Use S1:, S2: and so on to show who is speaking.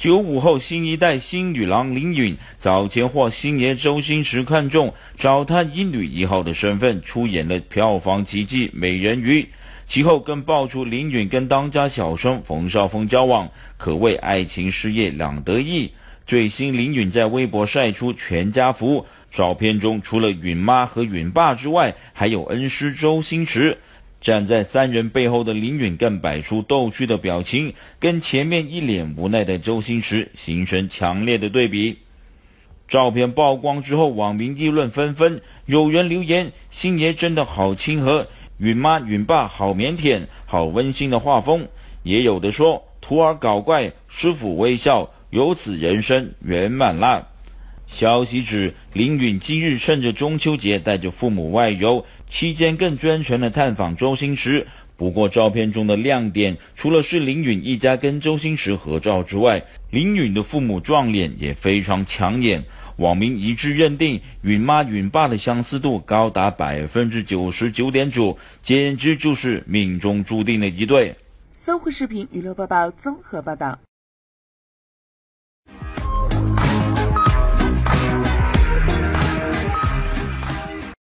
S1: 九五后新一代新女郎林允，早前获星爷周星驰看中，找她以女一号的身份出演了票房奇迹《美人鱼》，其后更爆出林允跟当家小生冯绍峰交往，可谓爱情事业两得意。最新林允在微博晒出全家福，照片中除了允妈和允爸之外，还有恩师周星驰。站在三人背后的林允更摆出逗趣的表情，跟前面一脸无奈的周星驰形成强烈的对比。照片曝光之后，网民议论纷纷，有人留言：“星爷真的好亲和，允妈允爸好腼腆，好温馨的画风。”也有的说：“徒儿搞怪，师傅微笑，由此人生圆满啦。”消息指，林允今日趁着中秋节带着父母外游，期间更专程的探访周星驰。不过，照片中的亮点除了是林允一家跟周星驰合照之外，林允的父母撞脸也非常抢眼，网民一致认定允妈允爸的相似度高达百分之九十九点九，简直就是命中注定的一对。
S2: 搜狐视频娱乐播报综合报道。